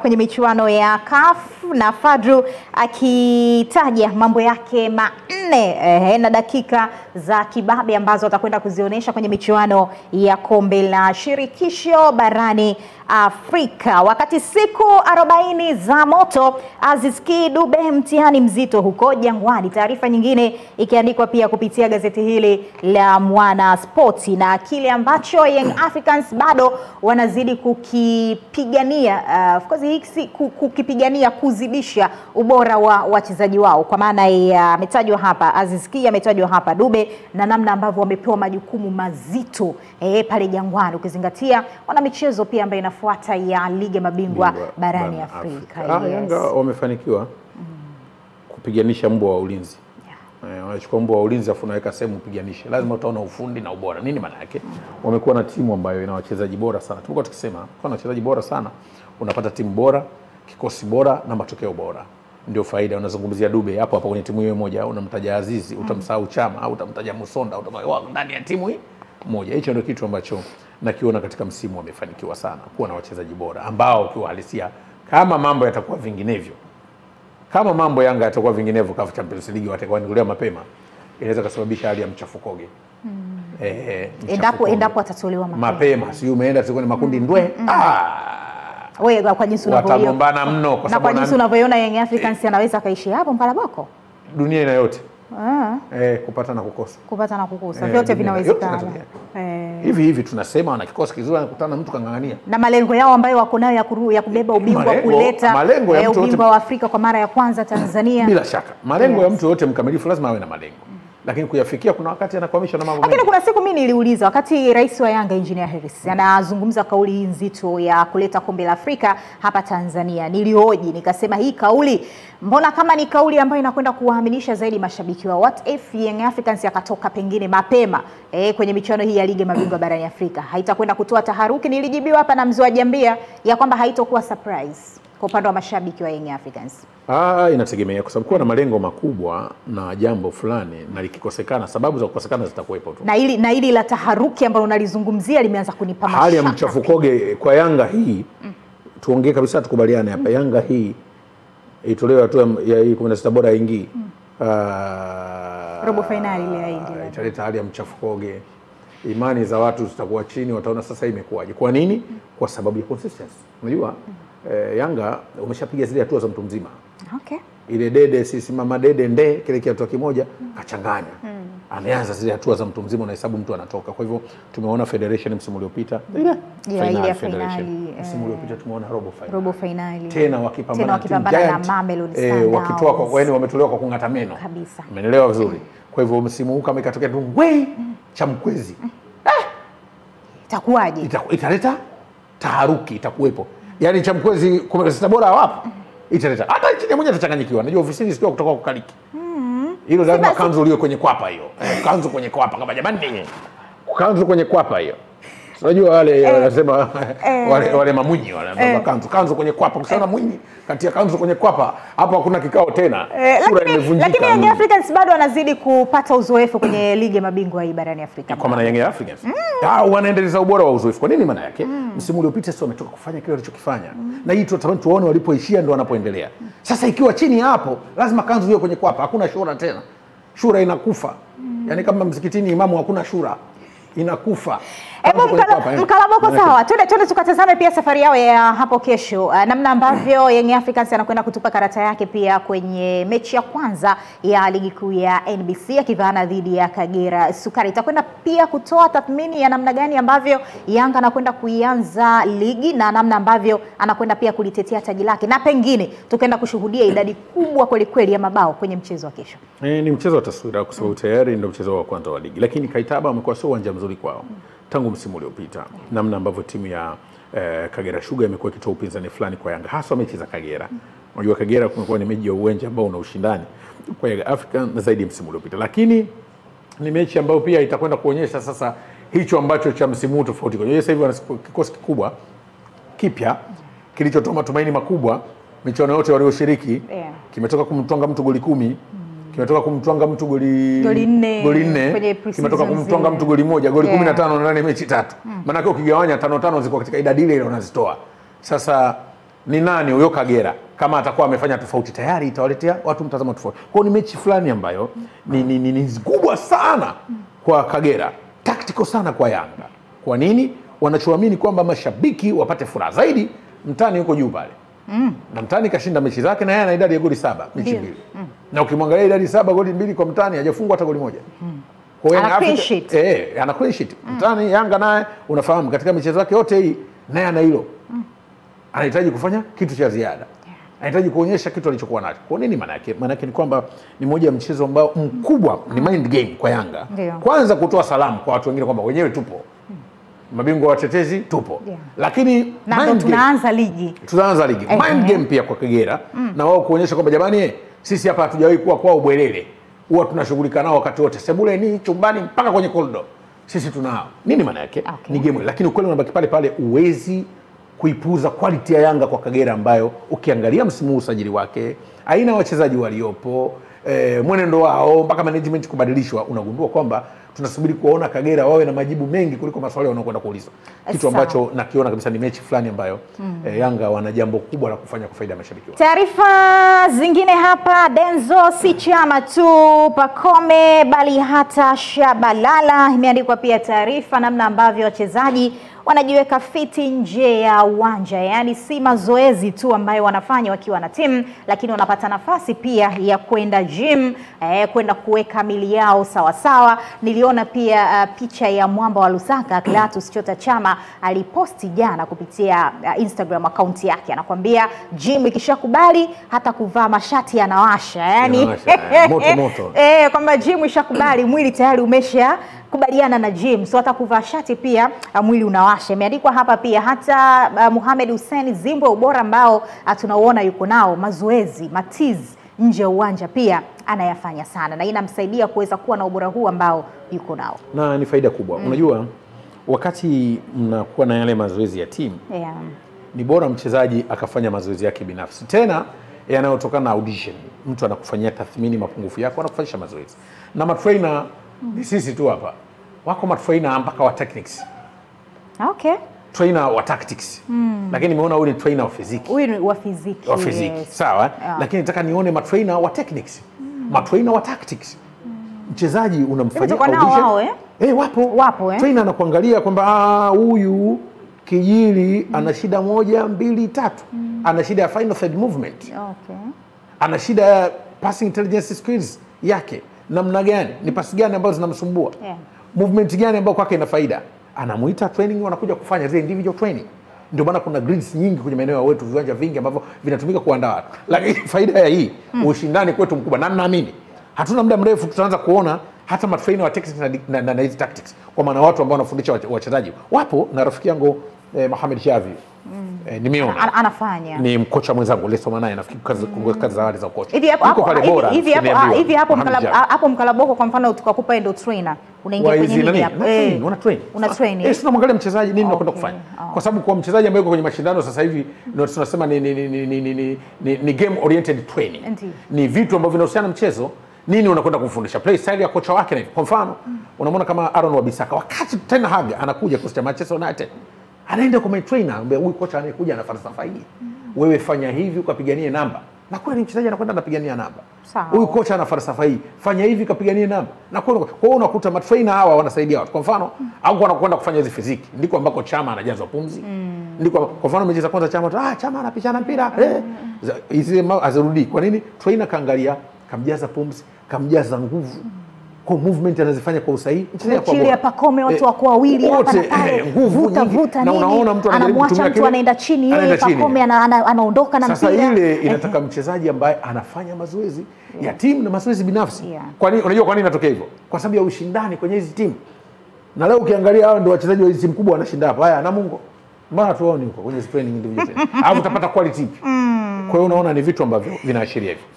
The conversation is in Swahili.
kwenye michuano ya CAF na Fadru akitaja mambo yake manne eh, na dakika za kibabe ambazo atakwenda kuzionyesha kwenye michuano ya kombe la shirikisho barani Afrika. Wakati siku 40 za moto, aziski Dube mtihani mzito huko Jangwani. Taarifa nyingine ikiandikwa pia kupitia gazeti hili la Mwana Spoti na kile ambacho Young Africans bado wanazidi kukipigania uh, of course hii kukipigania kuzidisha ubora wa wachezaji wao, kwa maana ya uh, ametajwa hapa Aziz ametajwa hapa Dube na namna ambavyo wamepewa majukumu mazito eh, pale Jangwani, ukizingatia wana michezo pia ambayo ina inafuata ya ligi ya mabingwa barani Afrika. Afrika. Ah, yes. Yanga wamefanikiwa mm. kupiganisha mbwa wa ulinzi eh, wanachukua mbwa wa ulinzi afu unaweka sehemu upiganishe, lazima utaona ufundi na ubora. Nini maana yake? Wamekuwa na timu ambayo ina wachezaji bora sana, tumekuwa tukisema kwa na wachezaji bora sana, unapata timu bora, kikosi bora na matokeo bora, ndio faida. Unazungumzia Dube hapo hapo kwenye timu hiyo moja, unamtaja Azizi, utamsahau Chama au utamtaja Musonda, utamsahau ndani ya timu hii moja. Hicho ndio kitu ambacho nakiona katika msimu, wamefanikiwa sana kuwa na wachezaji bora ambao kiuhalisia, kama mambo yatakuwa vinginevyo, kama mambo Yanga yatakuwa vinginevyo, CAF Champions League watakuwa mapema, inaweza kusababisha hali ya mchafukoge mm. Eh, eh endapo endapo atatolewa mapema, mapema sio umeenda sio kwenye makundi ndwe mm, mm. mm. ah wewe kwa jinsi unavyoiona watagombana mno, kwa sababu na kwa jinsi unavyoiona Young Africans eh. anaweza kaishi hapo mbalaboko dunia ina yote. Ah. Eh, kupata na kukosa, kupata na kukosa, eh, vyote vinawezekana eh. Hivi hivi tunasema wana kikosi kizuri, anakutana mtu kang'ang'ania na malengo yao ambayo wako nayo ya, kuru, ya kubeba eh, ubingwa kuleta malengo ya eh, ubingwa wa Afrika kwa mara ya kwanza Tanzania. Bila shaka malengo yes, ya mtu yoyote mkamilifu lazima awe na malengo lakini kuyafikia kuna wakati anakwamishwa na mambo mengi. Lakini kuna siku mimi niliuliza wakati rais wa Yanga Engineer Hersi mm. anazungumza kauli nzito ya kuleta kombe la Afrika hapa Tanzania, nilioji nikasema, hii kauli mbona kama ni kauli ambayo inakwenda kuwaaminisha zaidi mashabiki wa what if Young Africans yakatoka pengine mapema eh, kwenye michuano hii ya ligi ya mabingwa barani Afrika haitakwenda kutoa taharuki. Nilijibiwa hapa na mzee wa Jambia ya kwamba haitokuwa surprise kwa upande wa mashabiki wa Young Africans? Ah, inategemea kwa sababu kuwa na malengo makubwa na jambo fulani na likikosekana, sababu za kukosekana zitakuwepo tu. Na hili na hili la taharuki ambalo unalizungumzia limeanza kunipa mashaka. Hali ya mchafukoge kwa Yanga hii mm. Tuongee kabisa, tukubaliane hapa mm. Yanga hii itolewe hatua ya hii 16 bora ingii mm. Uh, robo finali ile haingii, italeta hali ya mchafukoge, imani za watu zitakuwa chini, wataona sasa imekuwaje. Kwa nini? Mm. Kwa sababu ya consistency, unajua mm eh, Yanga umeshapiga zile hatua za mtu mzima. Okay. Ile dede sisi mama dede nde kile kiatu kimoja mm. kachanganya. Mm. Ameanza zile hatua za mtu mzima unahesabu mtu anatoka. Kwa hivyo tumeona Federation msimu uliopita. Ile yeah, ile Federation msimu eh, uliopita tumeona robo finali. Robo finali. Tena wakipambana, wakipambana na Mamelodi eh, wakitoa kwa kweli, wametolewa kwa kung'ata meno. Kabisa. Umeelewa vizuri. Kwa hivyo msimu huu kama ikatokea tu we cha mkwezi. Mm. Ah! Itakuwaje? Italeta taharuki itakuwepo yani Chamkwezi kumekasita bora wapo italeta hata nchi mwenyewe atachanganyikiwa. Najua ofisini sio kutoka kukaliki mm-hmm. hilo lazima kanzu uliwe kwenye kwapa hiyo eh, kanzu kwenye kwapa kama jamani, kanzu kwenye kwapa hiyo unajua wale eh. wanasema eh. wale, wale mamunyi wale eh. ambao kanzu kanzu kwenye kwapa kusana mwinyi kati ya kanzu kwenye kwapa hapo hakuna kikao tena sura imevunjika. Lakini Young Africans bado wanazidi kupata uzoefu kwenye ligi ya mabingwa hii barani Afrika. Kwa maana Young Africans ah, wanaendeleza ubora wa uzoefu. Kwa nini maana yake? Mm. Msimu uliopita sio wametoka kufanya kile walichokifanya na hii tunatamani tuone walipoishia ndio wanapoendelea. Mm. Sasa ikiwa chini hapo, lazima kanzu hiyo kwenye kwapa, hakuna shura tena, shura inakufa mm. yaani kama msikitini imamu hakuna shura inakufa hebu mkalaboko eh. sawa, twende twende tukatazame pia safari yao ya hapo kesho, uh, namna ambavyo mm. Young Africans anakwenda kutupa karata yake pia kwenye mechi ya kwanza ya ligi kuu ya NBC akivaana dhidi ya Kagera Sukari. Itakwenda pia kutoa tathmini ya namna gani ambavyo Yanga anakwenda kuianza ligi na namna ambavyo anakwenda pia kulitetea taji lake, na pengine tukaenda kushuhudia idadi kubwa kwelikweli ya mabao kwenye mchezo wa kesho. E, ni mchezo wa taswira kwa sababu tayari ndio mchezo wa kwanza wa ligi, lakini Kaitaba amekuwa sio uwanja mzuri kwao mm tangu msimu uliopita, namna ambavyo timu ya eh, Kagera Sugar imekuwa ikitoa upinzani fulani kwa Yanga, hasa mechi za Kagera. Unajua Kagera kumekuwa ni mechi ya uwanja ambao una ushindani kwa Yanga Africa na zaidi msimu uliopita, lakini ni mechi ambayo pia itakwenda kuonyesha sasa hicho ambacho cha msimu tofauti. Kwa hiyo sasa hivi wana kikosi kikubwa kipya kilichotoa matumaini makubwa michuano yote walioshiriki yeah. kimetoka kumtonga mtu goli kumi kimetoka kumtwanga mtu goli goli nne kimetoka kumtwanga mtu goli moja goli yeah. na nane mechi tatu mm. maanake ukigawanya tano tano ziko katika idadi ile ile unazitoa sasa ni nani huyo Kagera kama atakuwa amefanya tofauti tayari itawaletea watu mtazamo tofauti kwao ni mechi fulani ambayo ni, ni, ni, ni kubwa sana kwa Kagera tactical sana kwa Yanga kwa nini wanachoamini kwamba mashabiki wapate furaha zaidi mtani huko juu pale mm. na Mtani kashinda mechi zake na yeye ana idadi ya goli saba mechi mbili mm. na ukimwangalia idadi saba goli mbili kwa Mtani hajafungwa hata goli moja mm. kwa ana clean sheet eh, eh, ana clean sheet mm. Mtani Yanga naye unafahamu katika mechi zake yote hii naye ana hilo mm. anahitaji kufanya kitu cha ziada anahitaji kuonyesha kitu alichokuwa nacho. Kwa nini maana yake? Maana yake ni kwamba ni moja ya mchezo ambao mkubwa mm. ni mind game kwa Yanga. Ndiyo. Kwanza kutoa salamu kwa watu wengine kwamba wenyewe tupo mabingwa watetezi tupo yeah. Lakini tunaanza ligi, tunaanza ligi eh, mind game pia kwa Kagera mm. na wao kuonyesha kwamba jamani, sisi hapa hatujawahi kuwa kwao bwelele, huwa tunashughulika nao wakati wote, ni chumbani, mpaka kwenye korido sisi tunao. Nini maana yake? Okay. Ni game, lakini ukweli unabaki pale pale, uwezi kuipuza quality ya Yanga kwa Kagera, ambayo ukiangalia msimu huu usajili wake, aina ya wachezaji waliopo, eh, mwenendo wao mpaka management kubadilishwa, unagundua kwamba tunasubiri kuwaona Kagera wawe na majibu mengi kuliko maswali wanaokwenda kuuliza, eh, kitu ambacho nakiona kabisa ni mechi fulani ambayo mm. e, Yanga wana jambo kubwa la kufanya kwa faida ya mashabiki wao. Taarifa zingine hapa, Denzo si chama tu Pacome bali hata Shabalala, imeandikwa pia taarifa namna ambavyo wachezaji wanajiweka fiti nje ya uwanja, yaani si mazoezi tu ambayo wanafanya wakiwa na timu, lakini wanapata nafasi pia ya kwenda gym eh, kwenda kuweka mili yao sawa sawa. Niliona pia uh, picha ya mwamba wa Lusaka Clatous Chota Chama aliposti jana kupitia uh, Instagram akaunti yake, anakwambia gym ikishakubali hata kuvaa mashati yanawasha, yani eh, moto moto eh, kwamba gym ishakubali mwili tayari umesha kubaliana na gym, so hata kuvaa shati pia uh, mwili unawasha. Imeandikwa hapa pia hata uh, Mohamed Hussein Zimbo, ubora ambao uh, tunauona yuko nao, mazoezi matizi nje ya uwanja pia anayafanya sana, na inamsaidia kuweza kuwa na ubora huu ambao yuko nao, na ni faida kubwa mm. Unajua, wakati mnakuwa na yale mazoezi ya timu yeah. Ni bora mchezaji akafanya mazoezi yake binafsi tena yanayotokana na audition. Mtu anakufanyia tathmini mapungufu yako, anakufanyisha mazoezi na matrainer mm. ni sisi tu hapa wako matrainer mpaka wa techniques. Okay. Trainer wa tactics. Mm. Lakini nimeona huyu ni trainer wa physics. Huyu ni wa physics. Wa physics. Yes. Sawa. Yeah. Lakini nataka nione matrainer wa techniques. Mm. Matrainer wa tactics. Hmm. Hmm. Mchezaji mm. unamfanyia audition. Wao, eh? Hey, eh, wapo. Wapo eh? Trainer anakuangalia kwamba ah, huyu kijili mm. ana shida moja mbili tatu mm. ana shida ya final third movement. Okay. Ana shida ya passing intelligence skills yake namna gani, ni pasi gani ambazo zinamsumbua yeah movement gani ambayo kwake ina faida, anamuita training, wanakuja kufanya zile individual training. Ndio maana kuna grids nyingi kwenye maeneo wetu, viwanja vingi ambavyo vinatumika kuandaa watu, lakini faida ya hii mm. ushindani kwetu mkubwa, na naamini hatuna muda mrefu tutaanza kuona hata matrainer wa tactics na, na, na, na, hizi tactics kwa maana watu ambao wanafundisha wachezaji wapo, na rafiki yangu eh, Mohamed Shavi Mm. Eh, nimeona An anafanya ni mkocha mwenzangu lisoma naye nafikiri kazi mm. kazi za wale za kocha hivi hapo hapo hivi hapo hivi hapo hapo mkalaboko kwa mfano tukakupa endo trainer unaingia kwenye nini hapo eh una train una train eh sina mwangalia mchezaji nini nakwenda kufanya oh. kwa sababu kwa mchezaji ambaye yuko kwenye mashindano sasa hivi ndio tunasema ni ni ni ni ni ni game oriented training ni vitu ambavyo vinahusiana na mchezo nini unakwenda kumfundisha play style ya kocha wake na hivi kwa mfano mm. unamwona kama Aaron Wabisaka wakati Ten Hag anakuja kwa Manchester United mm anaenda kwa trainer ambaye huyu kocha anayekuja ana falsafa hii mm. wewe fanya hivi ukapiganie namba na kweli mchezaji anakwenda anapigania namba huyu kocha ana falsafa hii fanya hivi ukapiganie namba na kweli kwa hiyo unakuta matrainer hawa wanasaidia watu kwa mfano mm. au wanakwenda kufanya hizi fiziki ndiko ambako chama anajazwa pumzi mm. ndiko kwa mfano mechi za kwanza chama ah chama anapishana mpira hizi mm. eh. azirudi kwa nini trainer kaangalia kamjaza pumzi kamjaza nguvu mm kwa movement anazifanya kwa usahihi. ya Pakome watu eh, wako wawili hapa na pale, eh, vuta vuta nini, unaona mtu anamwacha mtu anaenda chini, yeye Pakome anaondoka na mpira. Sasa ile eh. inataka mchezaji ambaye anafanya mazoezi ya timu na mazoezi binafsi. Kwa nini? Unajua kwa nini inatokea hivyo? Kwa sababu ya ushindani kwenye hizi timu. Na leo ukiangalia hao ndio wachezaji wa hizi timu kubwa wanashinda hapa. Haya, Namungo mara tuone huko kwenye training individual, alafu utapata quality mm. Kwa hiyo unaona ni vitu ambavyo vinaashiria hivyo.